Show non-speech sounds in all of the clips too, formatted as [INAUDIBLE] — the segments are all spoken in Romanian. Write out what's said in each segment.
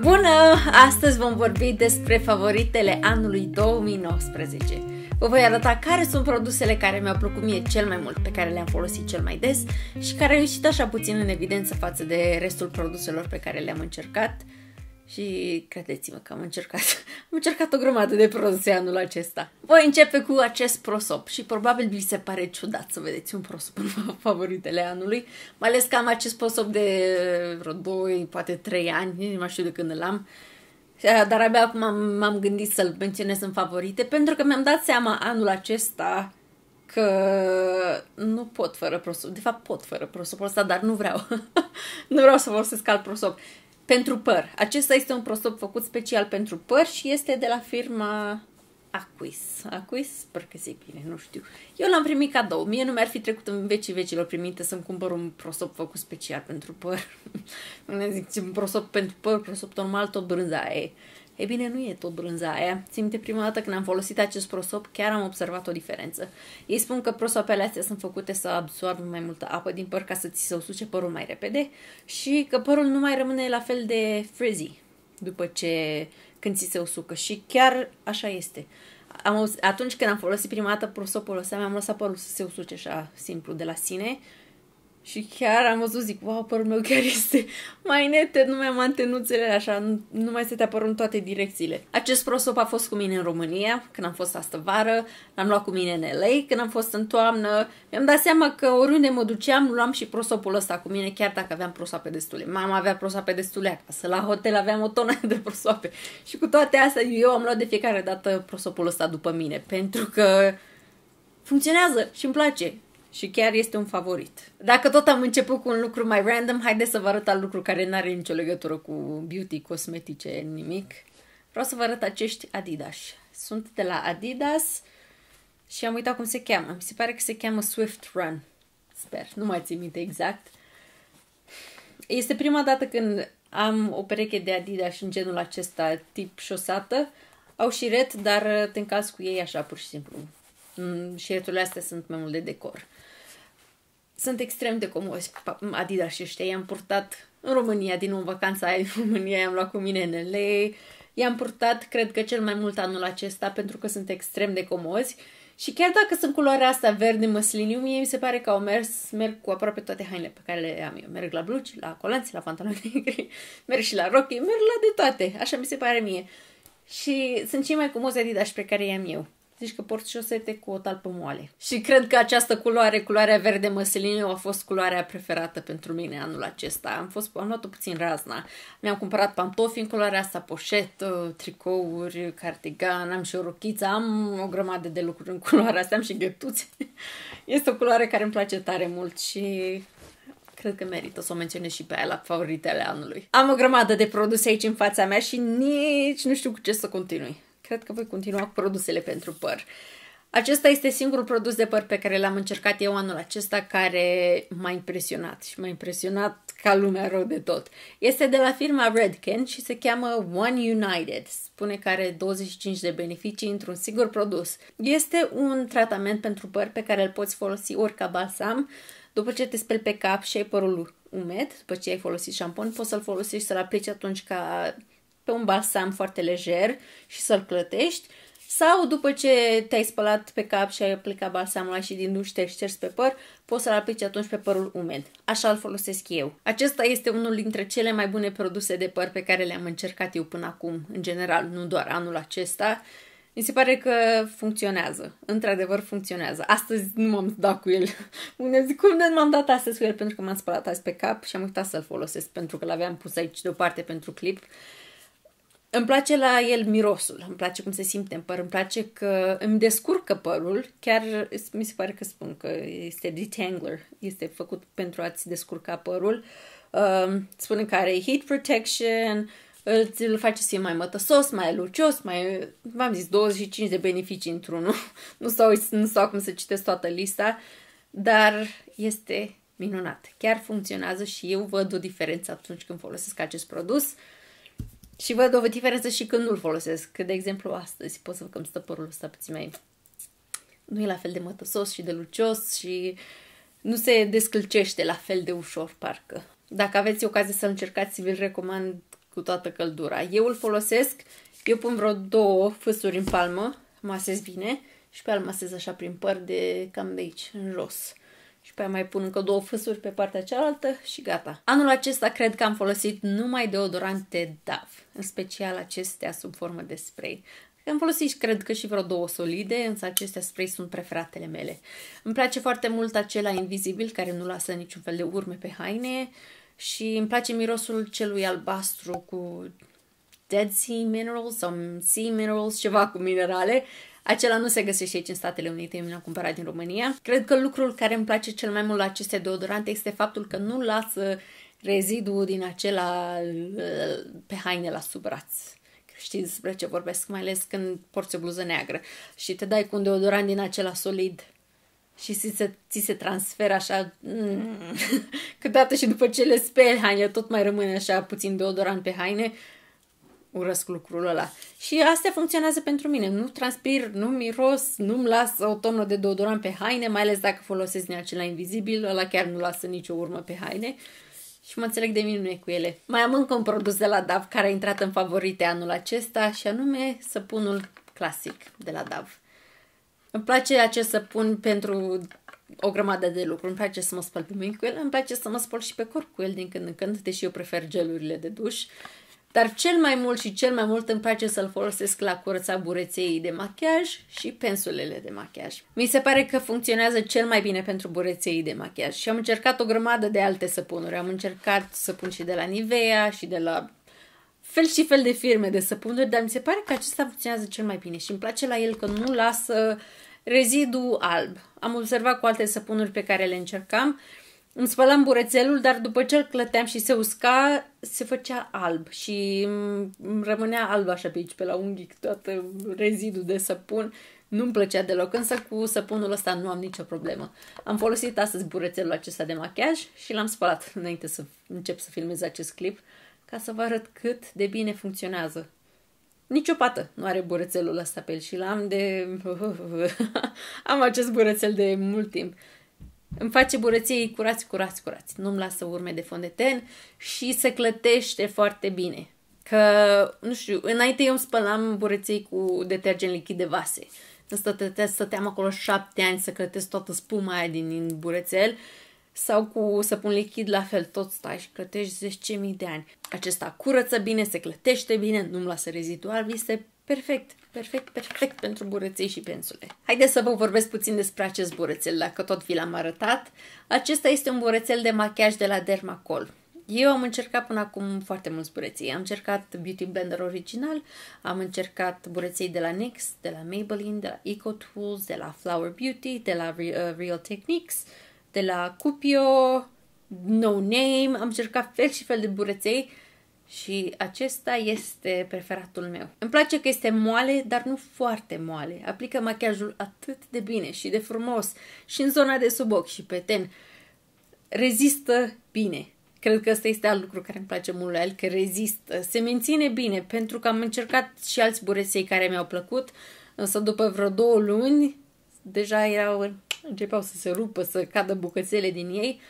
Bună! Astăzi vom vorbi despre favoritele anului 2019. Vă voi arăta care sunt produsele care mi-au plăcut mie cel mai mult, pe care le-am folosit cel mai des și care au ieșit așa puțin în evidență față de restul produselor pe care le-am încercat și credeți-mă că am încercat, [LAUGHS] am încercat o grămadă de produse anul acesta. Voi începe cu acest prosop și probabil vi se pare ciudat să vedeți un prosop în [LAUGHS] favoritele anului, mai ales că am acest prosop de vreo 2, poate 3 ani, nu mai știu de când îl am. Eh, dar abia acum m-am gândit să-l menționez în favorite, pentru că mi-am dat seama anul acesta că nu pot fără prosop. De fapt, pot fără prosopul ăsta, dar nu vreau. [LAUGHS] nu vreau să folosesc alt prosop pentru păr. Acesta este un prosop făcut special pentru păr și este de la firma Acuis. Acuis? Păr că zic bine, nu știu. Eu l-am primit cadou. Mie nu mi-ar fi trecut în vecii vecilor primite să-mi cumpăr un prosop făcut special pentru păr. Mă [LAUGHS] zic, un prosop pentru păr, prosop normal, tot brânza e. E bine, nu e tot brânza aia. Simte prima dată când am folosit acest prosop, chiar am observat o diferență. Ei spun că prosopele astea sunt făcute să absorbe mai multă apă din păr ca să ți se usuce părul mai repede și că părul nu mai rămâne la fel de frizzy după ce când ți se usucă. Și chiar așa este. Am, atunci când am folosit prima dată prosopul ăsta, mi-am lăsat părul să se usuce așa simplu de la sine și chiar am văzut, zic, wow, părul meu chiar este mai nete, nu mai am antenuțele așa, nu, mai mai te părul în toate direcțiile. Acest prosop a fost cu mine în România, când am fost astă vară, l-am luat cu mine în LA, când am fost în toamnă. Mi-am dat seama că oriunde mă duceam, luam și prosopul ăsta cu mine, chiar dacă aveam prosoape destule. Mama avea prosoape destule acasă, la hotel aveam o tonă de prosoape. Și cu toate astea, eu am luat de fiecare dată prosopul ăsta după mine, pentru că funcționează și îmi place și chiar este un favorit. Dacă tot am început cu un lucru mai random, haideți să vă arăt al lucru care nu are nicio legătură cu beauty, cosmetice, nimic. Vreau să vă arăt acești Adidas. Sunt de la Adidas și am uitat cum se cheamă. Mi se pare că se cheamă Swift Run. Sper, nu mai țin minte exact. Este prima dată când am o pereche de Adidas în genul acesta, tip șosată. Au și ret, dar te încalzi cu ei așa, pur și simplu. Mm, și astea sunt mai mult de decor sunt extrem de comos Adidas și ăștia. I-am purtat în România, din nou în vacanța aia [LAUGHS] în România, i-am luat cu mine LA. i-am purtat, cred că cel mai mult anul acesta, pentru că sunt extrem de comozi. Și chiar dacă sunt culoarea asta verde măsliniu, mie mi se pare că au mers, merg cu aproape toate hainele pe care le am eu. Merg la blugi, la colanți, la pantaloni [LAUGHS] negri, merg și la rochi. merg la de toate. Așa mi se pare mie. Și sunt cei mai comozi adidași pe care i-am eu zici că porți șosete cu o talpă moale. Și cred că această culoare, culoarea verde măseliniu, a fost culoarea preferată pentru mine anul acesta. Am, fost, am luat-o puțin razna. Mi-am cumpărat pantofi în culoarea asta, poșet, uh, tricouri, cartigan, am și o rochiță, am o grămadă de lucruri în culoarea asta, am și ghetuțe. [LAUGHS] Este o culoare care îmi place tare mult și cred că merită să o menționez și pe aia la favoritele anului. Am o grămadă de produse aici în fața mea și nici nu știu cu ce să continui cred că voi continua cu produsele pentru păr. Acesta este singurul produs de păr pe care l-am încercat eu anul acesta care m-a impresionat și m-a impresionat ca lumea rău de tot. Este de la firma Redken și se cheamă One United. Spune că are 25 de beneficii într-un singur produs. Este un tratament pentru păr pe care îl poți folosi ori ca balsam, după ce te speli pe cap și ai părul umed, după ce ai folosit șampon, poți să-l folosești și să-l aplici atunci ca pe un balsam foarte lejer și să-l clătești sau după ce te-ai spălat pe cap și ai aplicat balsamul și din duș te ștergi pe păr, poți să-l aplici atunci pe părul umed. Așa îl folosesc eu. Acesta este unul dintre cele mai bune produse de păr pe care le-am încercat eu până acum, în general, nu doar anul acesta. Mi se pare că funcționează. Într-adevăr funcționează. Astăzi nu m-am dat cu el. [LAUGHS] Unde zic, cum nu m-am dat astăzi cu el? Pentru că m-am spălat azi pe cap și am uitat să-l folosesc pentru că l-aveam pus aici deoparte pentru clip. Uh, îmi place la el mirosul, îmi place cum se simte în păr, îmi place că îmi descurcă părul, chiar mi se pare că spun că este detangler, este făcut pentru a-ți descurca părul. Uh, spune că are heat protection, îl face să fie mai mătăsos, mai lucios, mai, v-am zis, 25 de beneficii într-unul. [LAUGHS] nu stau, nu stau cum să citesc toată lista, dar este minunat. Chiar funcționează și eu văd o diferență atunci când folosesc acest produs. Uh, și văd o diferență și când nu-l folosesc. Că, de exemplu, astăzi pot să văd că îmi stă părul ăsta puțin mai... Nu e la fel de mătăsos și de lucios și nu se descălcește la fel de ușor, parcă. Dacă aveți ocazie să-l încercați, vi-l recomand cu toată căldura. Eu îl folosesc, eu pun vreo două fâsuri în palmă, masez bine și pe al masez așa prin păr de cam de aici, în jos și pe mai pun încă două fâsuri pe partea cealaltă și gata. Anul acesta cred că am folosit numai deodorante DAV, în special acestea sub formă de spray. Am folosit și cred că și vreo două solide, însă acestea spray sunt preferatele mele. Îmi place foarte mult acela invizibil care nu lasă niciun fel de urme pe haine și îmi place mirosul celui albastru cu Dead Sea Minerals sau Sea Minerals, ceva cu minerale acela nu se găsește aici în Statele Unite, eu mi l-am cumpărat din România. Cred că lucrul care îmi place cel mai mult la aceste deodorante este faptul că nu lasă rezidu din acela uh, pe haine la sub braț Știți despre ce vorbesc, mai ales când porți o bluză neagră și te dai cu un deodorant din acela solid și ți se, ți se transferă așa mm, mm. [LAUGHS] câteodată și după ce le speli haine tot mai rămâne așa puțin deodorant pe haine urăsc lucrul ăla. Și astea funcționează pentru mine. Nu transpir, nu miros, nu-mi las o tonă de deodorant pe haine, mai ales dacă folosesc din acela invizibil, ăla chiar nu lasă nicio urmă pe haine. Și mă înțeleg de minune cu ele. Mai am încă un produs de la DAV care a intrat în favorite anul acesta și anume săpunul clasic de la DAV. Îmi place acest săpun pentru o grămadă de lucruri. Îmi place să mă spăl pe mâini cu el, îmi place să mă spăl și pe corp cu el din când în când, deși eu prefer gelurile de duș. Dar cel mai mult și cel mai mult îmi place să-l folosesc la curăța bureței de machiaj și pensulele de machiaj. Mi se pare că funcționează cel mai bine pentru bureței de machiaj și am încercat o grămadă de alte săpunuri. Am încercat să pun și de la Nivea și de la fel și fel de firme de săpunuri, dar mi se pare că acesta funcționează cel mai bine și îmi place la el că nu lasă rezidu alb. Am observat cu alte săpunuri pe care le încercam îmi spălam burețelul, dar după ce îl clăteam și se usca, se făcea alb și îmi rămânea alb așa pe aici, pe la unghii, toată rezidul de săpun. Nu-mi plăcea deloc, însă cu săpunul ăsta nu am nicio problemă. Am folosit astăzi burețelul acesta de machiaj și l-am spălat [LAUGHS] înainte să încep să filmez acest clip ca să vă arăt cât de bine funcționează. Nici o pată nu are burețelul ăsta pe el și l-am de... [LAUGHS] am acest burețel de mult timp. Îmi face burăției curați, curați, curați. Nu-mi lasă urme de fond de ten și se clătește foarte bine. Că, nu știu, înainte eu îmi spălam burăței cu detergent lichid de vase. Stăteam, stăteam acolo șapte ani să clătesc toată spuma aia din, din burețel sau cu săpun lichid la fel, tot stai și clătești 10.000 de ani. Acesta curăță bine, se clătește bine, nu-mi lasă rezidual, vi se Perfect, perfect, perfect pentru burăței și pensule. Haideți să vă vorbesc puțin despre acest burățel, dacă tot vi l-am arătat. Acesta este un burățel de machiaj de la Dermacol. Eu am încercat până acum foarte mulți bureții. Am încercat Beauty Blender original, am încercat bureței de la NYX, de la Maybelline, de la Eco Tools, de la Flower Beauty, de la uh, Real Techniques, de la Cupio, No Name. Am încercat fel și fel de bureții și acesta este preferatul meu. Îmi place că este moale, dar nu foarte moale. Aplică machiajul atât de bine și de frumos și în zona de sub ochi și pe ten. Rezistă bine. Cred că ăsta este alt lucru care îmi place mult la el, că rezistă. Se menține bine, pentru că am încercat și alți bureței care mi-au plăcut, însă după vreo două luni deja erau, începeau să se rupă, să cadă bucățele din ei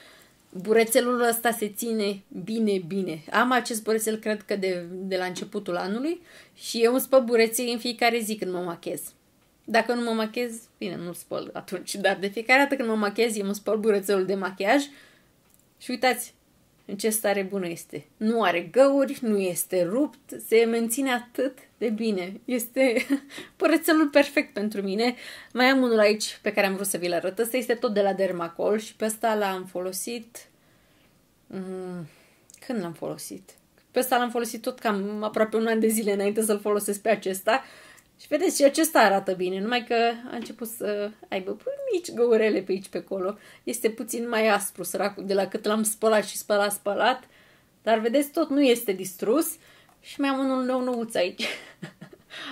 Burețelul ăsta se ține bine, bine. Am acest burețel, cred că de, de la începutul anului și eu îmi spăl bureții în fiecare zi când mă machez. Dacă nu mă machez, bine, nu spăl atunci, dar de fiecare dată când mă machez, eu îmi spăl burețelul de machiaj și uitați, în ce stare bună este. Nu are găuri, nu este rupt, se menține atât de bine. Este [LAUGHS] părățelul perfect pentru mine. Mai am unul aici pe care am vrut să vi-l arăt. Asta este tot de la Dermacol și pe ăsta l-am folosit... Mm, când l-am folosit? Pe ăsta l-am folosit tot cam aproape un an de zile înainte să-l folosesc pe acesta. Uh, și vedeți, și acesta arată bine, numai că a început să aibă păi, mici găurele pe aici, pe acolo. Este puțin mai aspru, săracul, de la cât l-am spălat și spălat, spălat. Dar vedeți, tot nu este distrus și mai am unul nou nouț aici. [LAUGHS]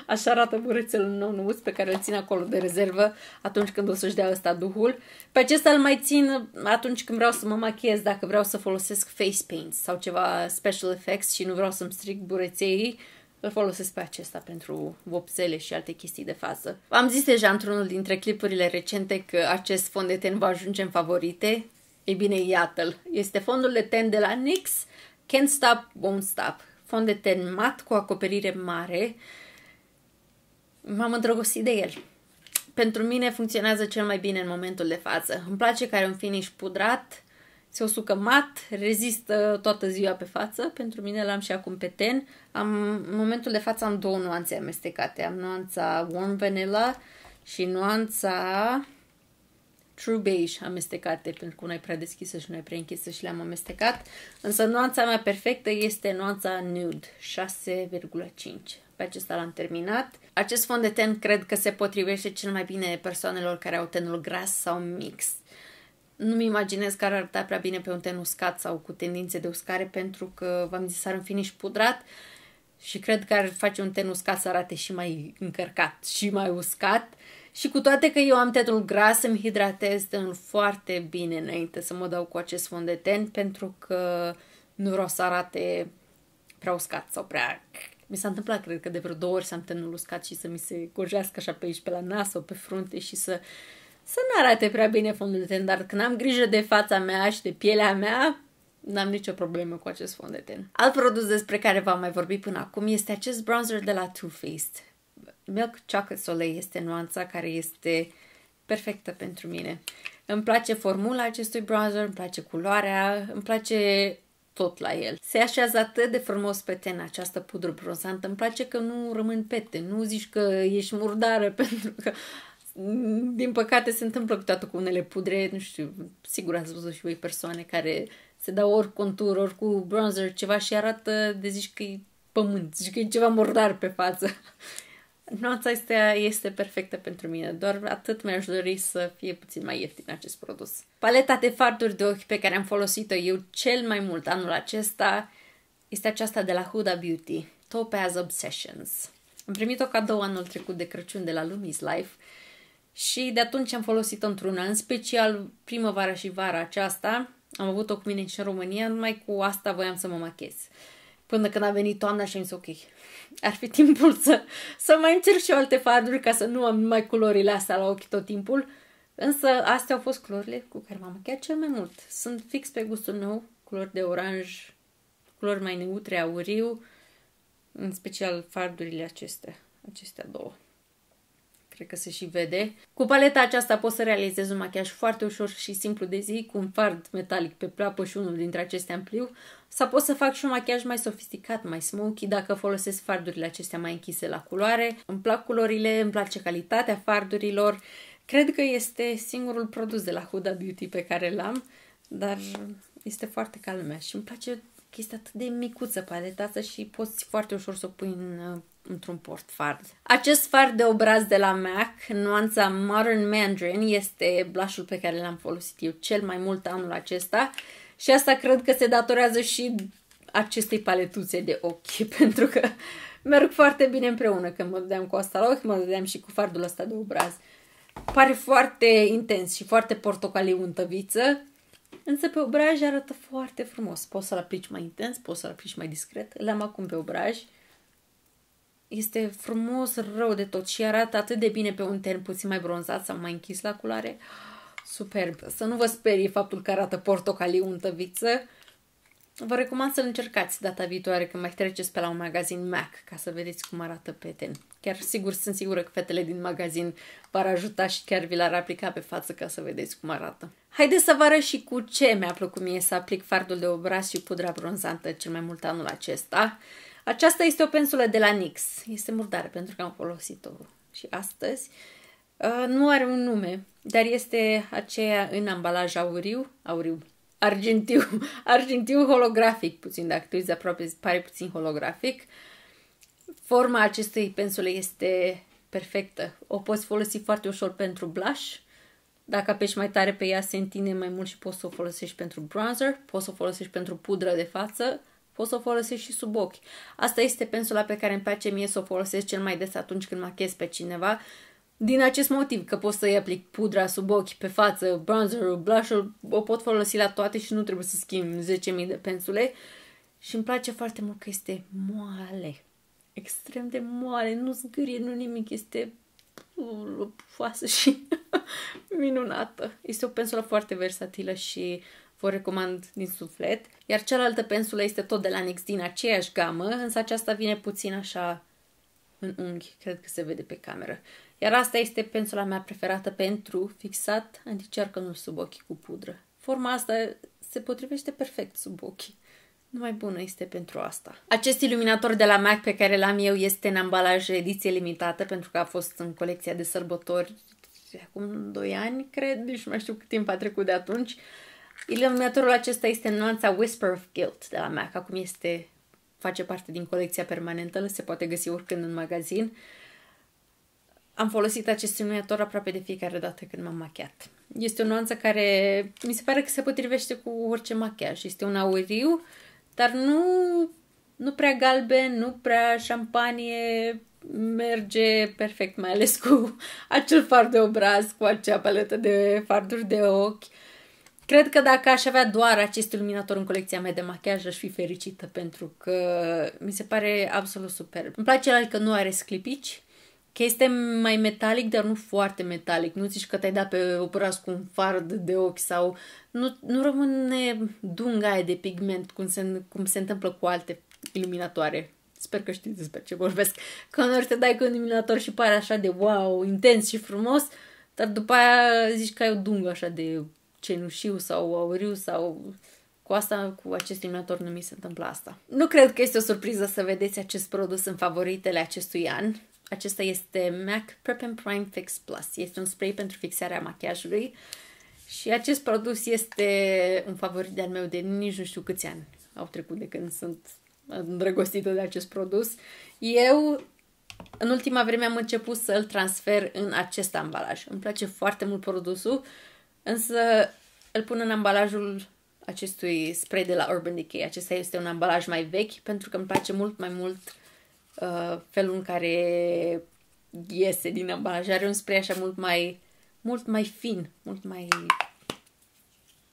Așa arată burățelul nou nouț pe care îl țin acolo de rezervă atunci când o să-și dea ăsta duhul. Pe acesta îl mai țin atunci când vreau să mă machiez, dacă vreau să folosesc face paint sau ceva special effects și nu vreau să-mi stric bureței îl folosesc pe acesta pentru vopsele și alte chestii de fază. Am zis deja într-unul dintre clipurile recente că acest fond de ten va ajunge în favorite. Ei bine, iată-l. Este fondul de ten de la NYX, Can't Stop, Won't Stop. Fond de ten mat cu acoperire mare. M-am îndrăgostit de el pentru mine funcționează cel mai bine în momentul de față. Îmi place că are un finish pudrat, se usucă mat, rezistă toată ziua pe față, pentru mine l-am și acum pe ten. Am, în momentul de față am două nuanțe amestecate, am nuanța warm vanilla și nuanța true beige amestecate, pentru că una e prea deschisă și una e prea închisă și le-am amestecat, însă nuanța mea perfectă este nuanța nude, 6,5. Pe acesta l-am terminat. Acest fond de ten cred că se potrivește cel mai bine persoanelor care au tenul gras sau mixt nu-mi imaginez că ar arăta prea bine pe un ten uscat sau cu tendințe de uscare pentru că, v-am zis, ar fi finish pudrat și cred că ar face un ten uscat să arate și mai încărcat și mai uscat. Și cu toate că eu am tenul gras, îmi hidratez în foarte bine înainte să mă dau cu acest fond de ten pentru că nu vreau să arate prea uscat sau prea... Mi s-a întâmplat, cred că de vreo două ori să am tenul uscat și să mi se gojească așa pe aici, pe la nas sau pe frunte și să să nu arate prea bine fondul de ten, dar când am grijă de fața mea și de pielea mea, n-am nicio problemă cu acest fond de ten. Alt produs despre care v-am mai vorbit până acum este acest bronzer de la Too Faced. Milk Chocolate Soleil este nuanța care este perfectă pentru mine. Îmi place formula acestui bronzer, îmi place culoarea, îmi place tot la el. Se așează atât de frumos pe ten această pudră bronzantă, îmi place că nu rămân pete, nu zici că ești murdară [LAUGHS] pentru că din păcate se întâmplă cu toată cu unele pudre, nu știu, sigur ați văzut și voi persoane care se dau ori contur, ori cu bronzer, ceva și arată de zici că e pământ, zici că e ceva murdar pe față. Nuanța este, este perfectă pentru mine, doar atât mi-aș dori să fie puțin mai ieftin acest produs. Paleta de farduri de ochi pe care am folosit-o eu cel mai mult anul acesta este aceasta de la Huda Beauty, Topaz Obsessions. Am primit-o cadou anul trecut de Crăciun de la Lumis Life și de atunci am folosit într-una, în special primăvara și vara aceasta. Am avut-o cu mine și în România, numai cu asta voiam să mă machez. Până când a venit toamna și am zis, ok, ar fi timpul să, să mai încerc și alte farduri ca să nu am mai culorile astea la ochi tot timpul. Însă astea au fost culorile cu care m-am machiat cel mai mult. Sunt fix pe gustul meu, culori de oranj, culori mai neutre, auriu, în special fardurile acestea, acestea două cred că se și vede. Cu paleta aceasta poți să realizezi un machiaj foarte ușor și simplu de zi, cu un fard metalic pe plapă și unul dintre acestea în pliu, sau pot să fac și un machiaj mai sofisticat, mai smoky, dacă folosesc fardurile acestea mai închise la culoare. Îmi plac culorile, îmi place calitatea fardurilor. Cred că este singurul produs de la Huda Beauty pe care l-am, dar este foarte calmea și îmi place chestie atât de micuță paleta și poți foarte ușor să o pui în, uh, într-un fard. Acest fard de obraz de la MAC, nuanța Modern Mandarin, este blașul pe care l-am folosit eu cel mai mult anul acesta și asta cred că se datorează și acestei paletuțe de ochi, [LAUGHS] pentru că merg foarte bine împreună. Când mă dădeam cu asta la ochi, mă dădeam și cu fardul ăsta de obraz. Pare foarte intens și foarte portocaliu în tăviță, Însă pe obraj arată foarte frumos. Poți să-l aplici mai intens, poți să-l aplici mai discret. L-am acum pe obraj. Este frumos, rău de tot și arată atât de bine pe un ten puțin mai bronzat sau mai închis la culoare. Superb! Să nu vă sperie faptul că arată portocaliu un tăviță. Vă recomand să-l încercați data viitoare când mai treceți pe la un magazin MAC ca să vedeți cum arată peten. Chiar sigur, sunt sigură că fetele din magazin v-ar ajuta și chiar vi l-ar aplica pe față ca să vedeți cum arată. Haideți să vă arăt și cu ce mi-a plăcut mie să aplic fardul de obraz și pudra bronzantă cel mai mult anul acesta. Aceasta este o pensulă de la NYX. Este murdare pentru că am folosit-o și astăzi. Uh, nu are un nume, dar este aceea în ambalaj auriu, auriu argintiu, [LAUGHS] argintiu holografic puțin, dacă tu îți aproape, pare puțin holografic. Forma acestei pensule este perfectă. O poți folosi foarte ușor pentru blush. Dacă apeși mai tare pe ea, se întinde mai mult și poți să o folosești pentru bronzer, poți să o folosești pentru pudră de față, poți să o folosești și sub ochi. Asta este pensula pe care îmi place mie să o folosesc cel mai des atunci când machez pe cineva din acest motiv că pot să-i aplic pudra sub ochi, pe față, bronzerul, blush o pot folosi la toate și nu trebuie să schimb 10.000 de pensule. Și îmi place foarte mult că este moale. Extrem de moale, nu zgârie, nu nimic, este foasă și [LAUGHS] minunată. Este o pensulă foarte versatilă și vă recomand din suflet. Iar cealaltă pensulă este tot de la NYX din aceeași gamă, însă aceasta vine puțin așa în unghi, cred că se vede pe cameră. Iar asta este pensula mea preferată pentru fixat anticearcănul sub ochi cu pudră. Forma asta se potrivește perfect sub ochi. Numai bună este pentru asta. Acest iluminator de la MAC pe care l-am eu este în ambalaj ediție limitată pentru că a fost în colecția de sărbători acum 2 ani, cred, nici nu mai știu cât timp a trecut de atunci. Iluminatorul acesta este în nuanța Whisper of Guilt de la MAC. Acum este, face parte din colecția permanentă, se poate găsi oricând în magazin. Uh, am folosit acest simulator aproape de fiecare dată când m-am machiat. Este o nuanță care mi se pare că se potrivește cu orice machiaj. Este un auriu, dar nu, nu prea galben, nu prea șampanie, merge perfect, mai ales cu [LAUGHS] acel far de obraz, cu acea paletă de farduri de ochi. Cred că dacă aș avea doar acest iluminator în colecția mea de machiaj, aș fi fericită pentru că mi se pare absolut superb. Îmi place el că nu are sclipici, că este mai metalic, dar nu foarte metalic. Nu zici că te-ai dat pe obraz cu un fard de ochi sau nu, nu rămâne dunga aia de pigment cum se, cum se întâmplă cu alte iluminatoare. Sper că știți despre ce vorbesc. Că uneori te dai cu un iluminator și pare așa de wow, intens și frumos, dar după aia zici că ai o dungă așa de cenușiu sau auriu sau cu asta, cu acest iluminator nu mi se întâmplă asta. Nu cred că este o surpriză să vedeți acest produs în favoritele acestui an. Acesta este MAC Prep and Prime Fix Plus. Este un spray pentru fixarea machiajului și acest produs este un favorit de-al meu de nici nu știu câți ani au trecut de când sunt îndrăgostită de acest produs. Eu în ultima vreme am început să-l transfer în acest ambalaj. Îmi place foarte mult produsul, însă îl pun în ambalajul acestui spray de la Urban Decay. Acesta este un ambalaj mai vechi pentru că îmi place mult mai mult Uh, felul în care iese din ambalajare, un spray așa mult mai, mult mai fin, mult mai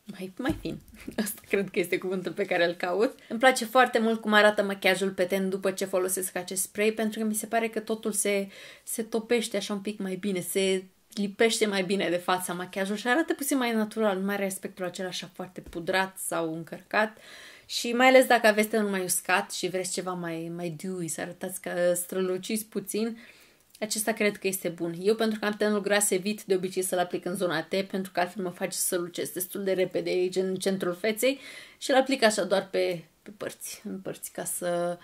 mai, mai fin. [LAUGHS] Asta cred că este cuvântul pe care îl caut. Îmi place foarte mult cum arată machiajul pe ten după ce folosesc acest spray, pentru că mi se pare că totul se, se topește așa un pic mai bine, se lipește mai bine de fața machiajul și arată puțin mai natural, nu mai are aspectul acela așa foarte pudrat sau încărcat. Uh, și mai ales dacă aveți tenul mai uscat și vreți ceva mai, mai dewy, să arătați că străluciți puțin, acesta cred că este bun. Eu pentru că am tenul gras evit de obicei să-l aplic în zona T, pentru că altfel mă face să lucesc destul de repede aici în centrul feței și-l aplic așa doar pe, pe părți, în părți ca să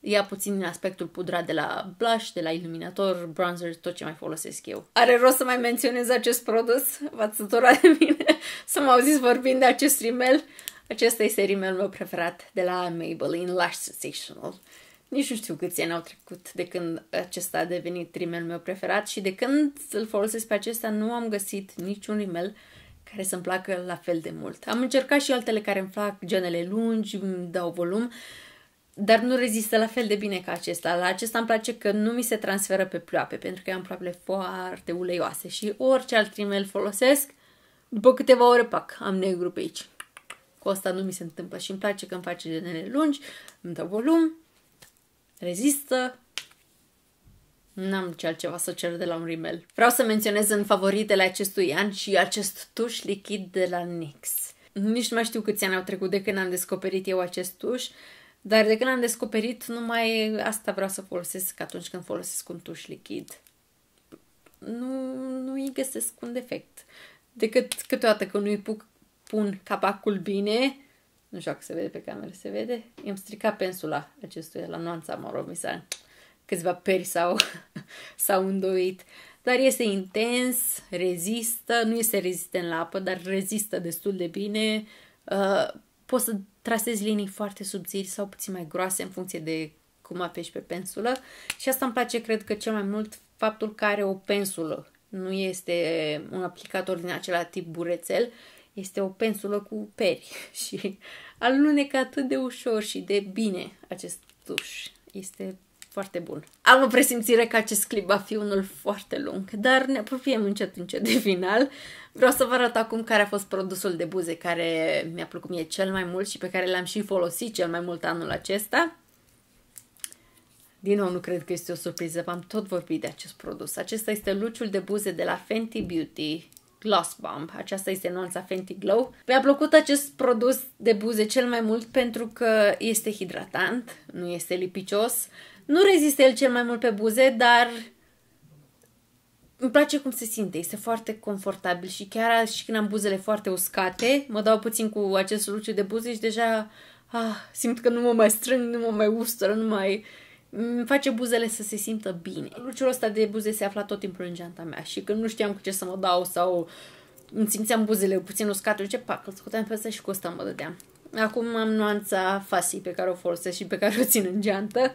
ia puțin din aspectul pudrat de la blush, de la iluminator, bronzer, tot ce mai folosesc eu. Are rost să mai menționez acest produs? V-ați de mine [LAUGHS] să mă auziți vorbind de acest rimel? Acesta este rimel meu preferat de la Maybelline Lash Sensational. Nici nu știu câți ani au trecut de când acesta a devenit rimel meu preferat și de când îl folosesc pe acesta nu am găsit niciun rimel care să-mi placă la fel de mult. Am încercat și altele care îmi plac, genele lungi, îmi dau volum, dar nu rezistă la fel de bine ca acesta. La acesta îmi place că nu mi se transferă pe ploape, pentru că am ploapele foarte uleioase și orice alt rimel folosesc, după câteva ore, pac, am negru pe aici. Cu asta nu mi se întâmplă și îmi place că îmi face genele lungi, îmi dă volum, rezistă, N-am ce altceva să cer de la un rimel. Vreau să menționez în favoritele acestui an și acest tuș lichid de la NYX. Nici nu mai știu câți ani au trecut de când am descoperit eu acest tuș, dar de când am descoperit numai asta vreau să folosesc atunci când folosesc un tuș lichid. Nu, nu îi găsesc un defect. Decât câteodată când nu îi puc pun capacul bine, nu știu dacă se vede pe cameră, se vede, i-am stricat pensula acestuia la nuanța s-a Câțiva peri s [LAUGHS] s-au îndoit. Dar este intens, rezistă, nu este rezistent la apă, dar rezistă destul de bine. Uh, poți să trasezi linii foarte subțiri sau puțin mai groase în funcție de cum apeși pe pensulă. Și asta îmi place, cred că cel mai mult, faptul că are o pensulă. Nu este un aplicator din acela tip burețel, este o pensulă cu peri [LAUGHS] și alunecă atât de ușor și de bine acest tuș. Este foarte bun. Am o presimțire că acest clip va fi unul foarte lung, dar ne apropiem încet încet de final. Vreau să vă arăt acum care a fost produsul de buze care mi-a plăcut mie cel mai mult și pe care l-am și folosit cel mai mult anul acesta. Din nou, nu cred că este o surpriză, v-am tot vorbit de acest produs. Acesta este luciul de buze de la Fenty Beauty Gloss Bomb. Aceasta este nuanța Fenty Glow. Mi-a plăcut acest produs de buze cel mai mult pentru că este hidratant, nu este lipicios. Nu rezistă el cel mai mult pe buze, dar îmi place cum se simte, este foarte confortabil și chiar și când am buzele foarte uscate, mă dau puțin cu acest luciu de buze și deja ah, simt că nu mă mai strâng, nu mă mai ustră, nu mai face buzele să se simtă bine. Luciul ăsta de buze se afla tot timpul în geanta mea și când nu știam cu ce să mă dau sau îmi simțeam buzele puțin uscate, ce pac, îl scoteam pe ăsta și cu ăsta mă dădeam. Acum am nuanța fasii pe care o folosesc și pe care o țin în geantă.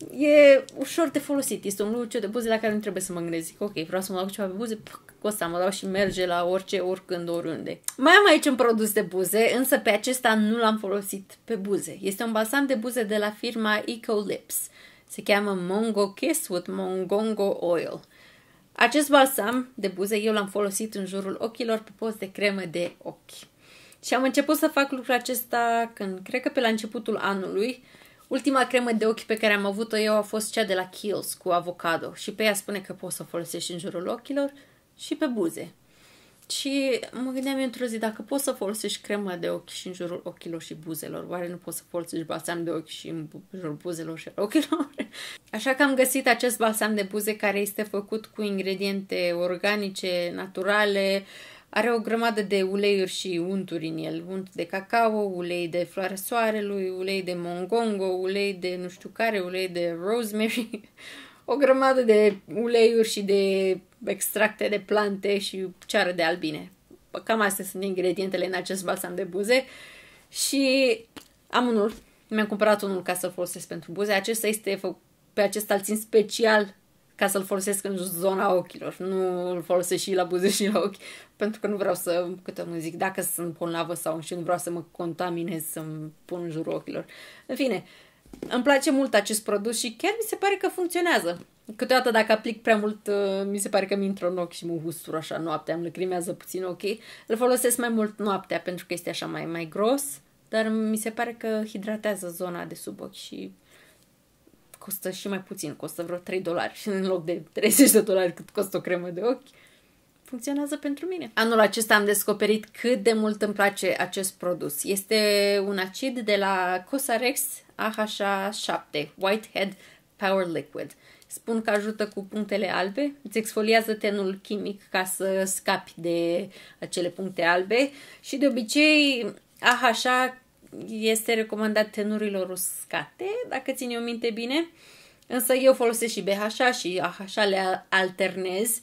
E ușor de folosit. Este un luciu de buze la care nu trebuie să mă gândesc. ok, vreau să mă dau ceva pe buze, pac, cu ăsta mă dau și merge la orice, oricând, oriunde. Mai am aici un produs de buze, însă pe acesta nu l-am folosit pe buze. Este un balsam de buze de la firma Eco Lips. Se cheamă Mongo Kiss with Mongongo Oil. Acest balsam de buze eu l-am folosit în jurul ochilor pe post de cremă de ochi. Și am început să fac lucrul acesta când, cred că pe la începutul anului, Ultima cremă de ochi pe care am avut-o eu a fost cea de la Kiehl's cu avocado și pe ea spune că poți să o folosești în jurul ochilor, și pe buze. Și mă gândeam într-o zi, dacă poți să folosești cremă de ochi și în jurul ochilor și buzelor, oare nu poți să folosești balsam de ochi și în jurul buzelor și ochilor? [LAUGHS] Așa că am găsit acest balsam de buze care este făcut cu ingrediente organice, naturale, are o grămadă de uleiuri și unturi în el. Unt de cacao, ulei de floarea soarelui, ulei de mongongo, ulei de nu știu care, ulei de rosemary. [LAUGHS] o grămadă de uleiuri și de extracte de plante și ceară de albine. Cam astea sunt ingredientele în acest balsam de buze și am unul, mi-am cumpărat unul ca să-l folosesc pentru buze. Acesta este, pe acesta îl țin special ca să-l folosesc în zona ochilor. Nu îl folosesc și la buze și la ochi, pentru că nu vreau să, câte nu zic, dacă sunt bolnavă sau și nu vreau să mă contaminez, să-mi pun în jurul ochilor. În fine, uh, îmi place mult acest produs și chiar mi se pare că funcționează. Câteodată dacă aplic prea mult, uh, mi se pare că mi intră în ochi și mă ustur așa noaptea, îmi lăcrimează puțin ok. Îl folosesc mai mult noaptea pentru că este așa mai, mai gros, dar mi se pare că hidratează zona de sub ochi și costă și mai puțin, costă vreo 3 dolari [LAUGHS] în loc de 30 de dolari cât costă o cremă de ochi funcționează pentru mine. Anul acesta am descoperit cât de mult îmi place acest produs. Este un acid de la Cosarex AHA7 Whitehead Power Liquid. Spun că ajută cu punctele albe, îți exfoliază tenul chimic ca să scapi de acele puncte albe și de obicei AHA este recomandat tenurilor uscate, dacă țin eu minte bine, însă eu folosesc și BHA și AHA le alternez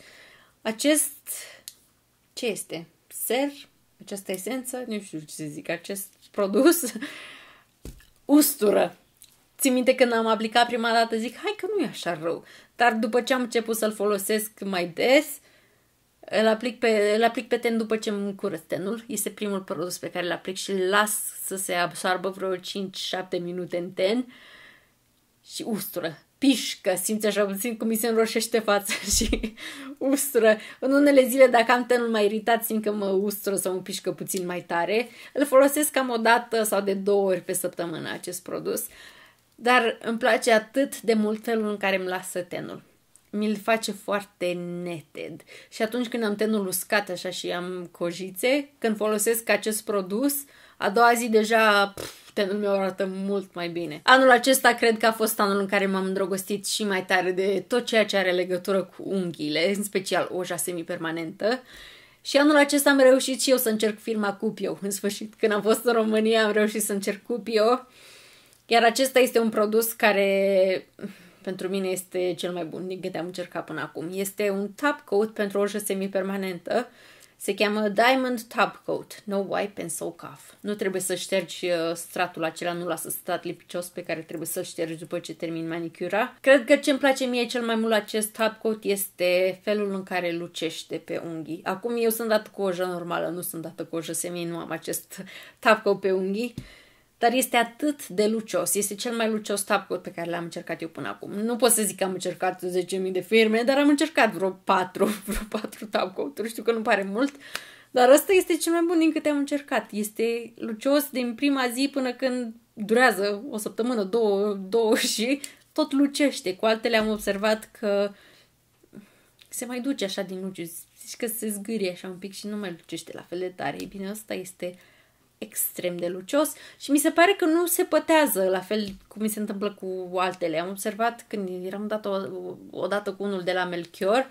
acest, ce este? Ser, această esență, nu știu ce să zic, acest produs [LAUGHS] ustură. Țin minte când am aplicat prima dată, zic, hai că nu e așa rău. Dar după ce am început să-l folosesc mai des, îl aplic, pe, îl aplic pe ten după ce îmi curăț tenul. Este primul produs pe care îl aplic și îl las să se absorbă vreo 5-7 minute în ten. Uh, și ustură. Pișcă, simți așa puțin cum mi se înroșește fața [LAUGHS] și ustură. În unele zile, dacă am tenul mai iritat, simt că mă ustură sau mă pișcă puțin mai tare. Îl folosesc cam o dată sau de două ori pe săptămână acest produs, dar îmi place atât de mult felul în care îmi lasă tenul mi-l face foarte neted. Și atunci când am tenul uscat așa și am cojițe, când folosesc acest produs, uh, a doua zi deja pf, tenul meu arată mult mai bine. Anul acesta cred că a fost anul în care m-am îndrăgostit și mai tare de tot ceea ce are legătură cu unghiile, în special oja semipermanentă. Și anul acesta am reușit și eu să încerc firma Cupio. În sfârșit, când am fost în România, am reușit să încerc Cupio. Iar acesta este un produs care pentru mine este cel mai bun din câte am încercat până acum. Este un top coat pentru o semi semipermanentă se cheamă Diamond Top Coat, No Wipe and Soak Off. Nu trebuie să ștergi uh, stratul acela, nu lasă strat lipicios pe care trebuie să-l ștergi după ce termin manicura. Cred că ce-mi place mie cel mai mult acest top coat este felul în care lucește pe unghii. Acum eu sunt dată cu o normală, nu sunt dată cu o semi, nu am acest top coat pe unghii dar este atât de lucios. Este cel mai lucios tap pe care l-am încercat eu până acum. Nu pot să zic că am încercat 10.000 de firme, dar am încercat vreo 4, [LAUGHS] vreo 4 tap Știu că nu pare mult, dar ăsta este cel mai bun din câte am încercat. Este lucios din prima zi până când durează o săptămână, două, două [LAUGHS] și tot lucește. Cu altele am observat că se mai duce așa din luciu. Zici că se zgârie așa un pic și nu mai lucește la fel de tare. Ei bine, asta este extrem de lucios și mi se pare că nu se pătează la fel cum mi se întâmplă cu altele. Am observat când eram dat o, o dată cu unul de la Melchior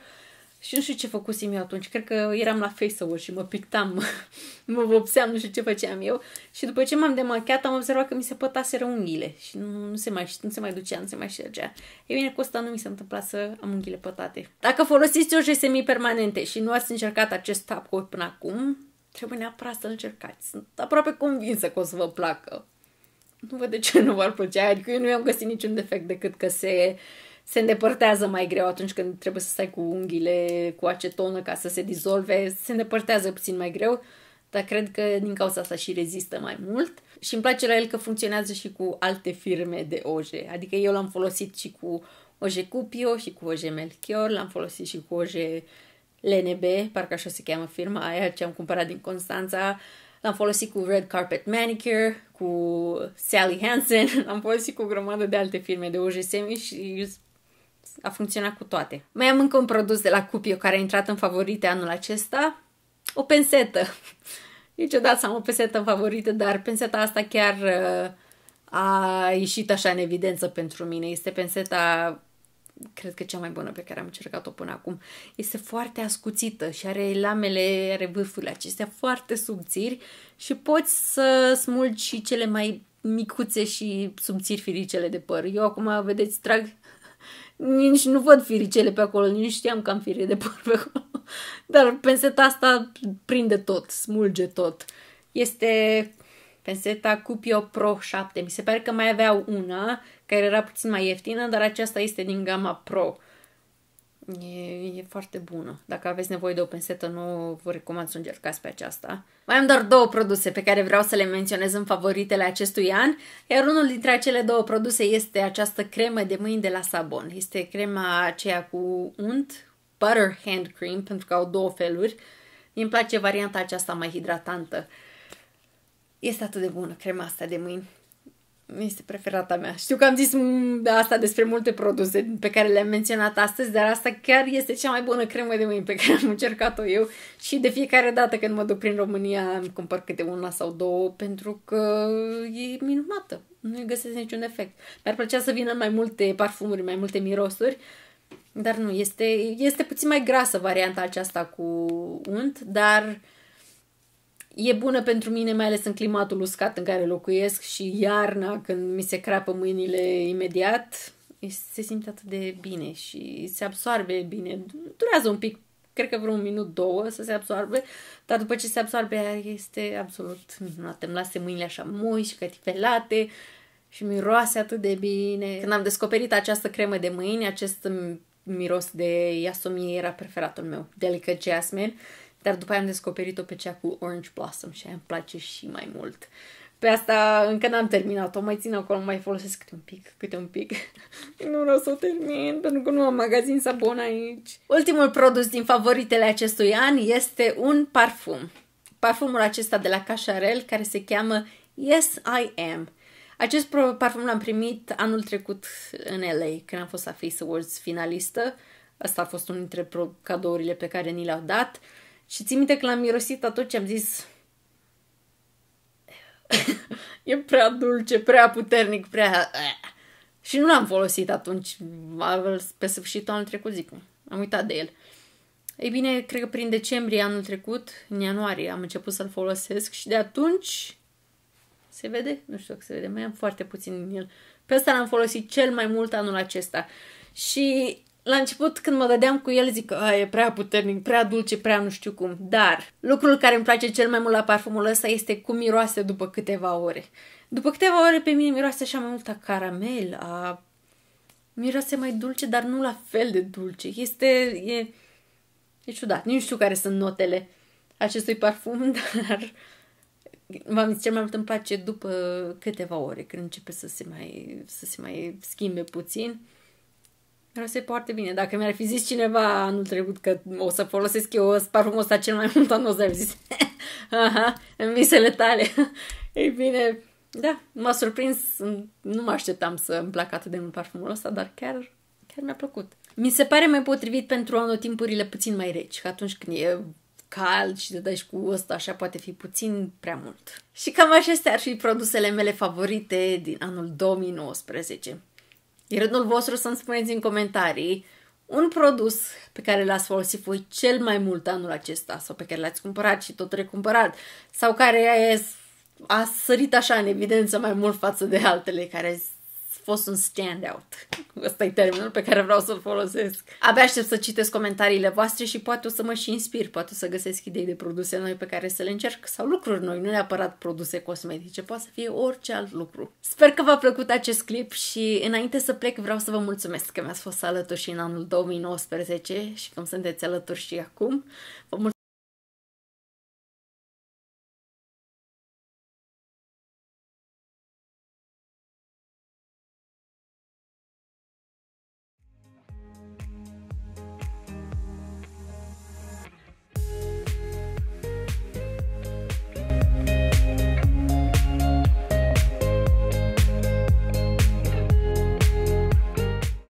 și nu știu ce făcusem eu atunci. Cred că eram la face și mă pictam, [LAUGHS] mă vopseam, nu știu ce făceam eu. Și după ce m-am demachiat am observat că mi se pătaseră unghiile și nu, nu, se mai, nu se mai ducea, nu se mai șergea. E bine, cu asta nu mi s-a întâmplat să am unghiile pătate. Dacă folosiți oje semi-permanente și nu ați încercat acest tap până acum, Trebuie neapărat să-l încercați. Sunt aproape convinsă că o să vă placă. Nu văd de ce nu v-ar plăcea. Adică eu nu i-am găsit niciun defect decât că se, se îndepărtează mai greu atunci când trebuie să stai cu unghiile, cu acetonă ca să se dizolve. Se îndepărtează puțin mai greu dar cred că din cauza asta și rezistă mai mult și îmi place la el că funcționează și cu alte firme de oje, adică eu l-am folosit și cu oje Cupio și cu oje Melchior, l-am folosit și cu oje LNB, parcă așa se cheamă firma aia ce am cumpărat din Constanța. L-am folosit cu Red Carpet Manicure, cu Sally Hansen, [LAUGHS] l-am folosit cu o grămadă de alte firme de OGSM și a funcționat cu toate. Mai am încă un produs de la Cupio care a intrat în favorite anul acesta, o pensetă. [LAUGHS] Niciodată am o pensetă în favorite, dar penseta asta chiar uh, a ieșit așa în evidență pentru mine. Este penseta cred că cea mai bună pe care am încercat-o până acum. Este foarte ascuțită și are lamele, are vârfurile acestea foarte subțiri și poți să smulgi și cele mai micuțe și subțiri firicele de păr. Eu acum, vedeți, trag nici nu văd firicele pe acolo, nici știam că am fire de păr pe acolo. Dar penseta asta prinde tot, smulge tot. Este penseta Cupio Pro 7. Mi se pare că mai aveau una care era puțin mai ieftină, dar aceasta este din gama Pro. E, e foarte bună. Dacă aveți nevoie de o pensetă nouă, vă recomand să încercați pe aceasta. Mai am doar două produse pe care vreau să le menționez în favoritele acestui an, iar unul dintre acele două produse este această cremă de mâini de la sabon. Este crema aceea cu unt, butter hand cream, pentru că au două feluri. Mi-mi place varianta aceasta mai hidratantă. Uh, este atât de bună crema asta de mâini. Este preferata mea. Știu că am zis mm, asta despre multe produse pe care le-am menționat astăzi, dar asta chiar este cea mai bună cremă de mâini pe care am încercat-o eu și de fiecare dată când mă duc prin România îmi cumpăr câte una sau două pentru că e minunată. Nu-i găsesc niciun efect. Mi-ar plăcea să vină mai multe parfumuri, mai multe mirosuri, dar nu, este, este puțin mai grasă varianta aceasta cu unt, dar uh, e bună pentru mine, mai ales în climatul uscat în care locuiesc și iarna când mi se crapă mâinile imediat, se simte atât de bine și se absorbe bine. Durează un pic, cred că un minut, două să se absorbe, dar după ce se absorbe este absolut minunat. Îmi lase mâinile așa moi și catifelate și miroase atât de bine. Când am descoperit această cremă de mâini, acest miros de iasomie era preferatul meu, Delicate Jasmine, dar după aia am descoperit-o pe cea cu Orange Blossom și aia îmi place și mai mult. Pe asta încă n-am terminat-o, mai țin acolo, mai folosesc câte un pic, câte un pic. [LAUGHS] nu vreau să o termin, pentru că nu am magazin sabon aici. Ultimul produs din favoritele acestui an este un parfum. Parfumul acesta de la Cacharel, care se cheamă Yes I Am. Acest parfum l-am primit anul trecut în LA, când am fost la Face Awards finalistă. Asta a fost unul dintre cadourile pe care ni le-au dat. Uh, și ți minte că l-am mirosit atunci, am zis... e prea dulce, prea puternic, prea... Și nu l-am folosit atunci, pe sfârșitul anul trecut, zic, am uitat de el. Ei bine, cred că prin decembrie anul trecut, în ianuarie, am început să-l folosesc și de atunci se vede? Nu știu dacă se vede, mai am foarte puțin din el. Pe ăsta l-am folosit cel mai mult anul acesta. Și la început când mă dădeam cu el zic că e prea puternic, prea dulce, prea nu știu cum. Dar lucrul care îmi place cel mai mult la parfumul ăsta este cum miroase după câteva ore. După câteva ore pe mine miroase așa mai mult a caramel, a... Miroase mai dulce, dar nu la fel de dulce. Este... E, e ciudat. Nu știu care sunt notele acestui parfum, [LAUGHS] dar... V-am zis, cel mai mult îmi place după câteva ore, când începe să se mai, să se mai schimbe puțin se poate bine. Dacă mi-ar fi zis cineva anul trecut că o să folosesc eu parfumul ăsta cel mai mult, anul mi zis, [LAUGHS] aha, în visele tale. [LAUGHS] Ei bine, da, m-a surprins, nu mă așteptam să îmi placă atât de mult parfumul ăsta, dar chiar, chiar mi-a plăcut. Mi se pare mai potrivit pentru anotimpurile puțin mai reci, că atunci când e cald și te dai și cu ăsta, așa poate fi puțin prea mult. Și cam acestea ar fi produsele mele favorite din anul 2019. E rândul vostru să-mi spuneți în comentarii un produs pe care l-ați folosit voi cel mai mult anul acesta sau pe care l-ați cumpărat și tot recumpărat sau care a sărit așa în evidență mai mult față de altele care fost un standout. Ăsta e termenul pe care vreau să-l folosesc. Abia aștept să citesc comentariile voastre și poate o să mă și inspir, poate să găsesc idei de produse noi pe care să le încerc sau lucruri noi, nu neapărat produse cosmetice, poate să fie orice alt lucru. Sper că v-a plăcut acest clip și înainte să plec vreau să vă mulțumesc că mi-ați fost alături și în anul 2019 și că sunteți alături și acum. Vă mulțumesc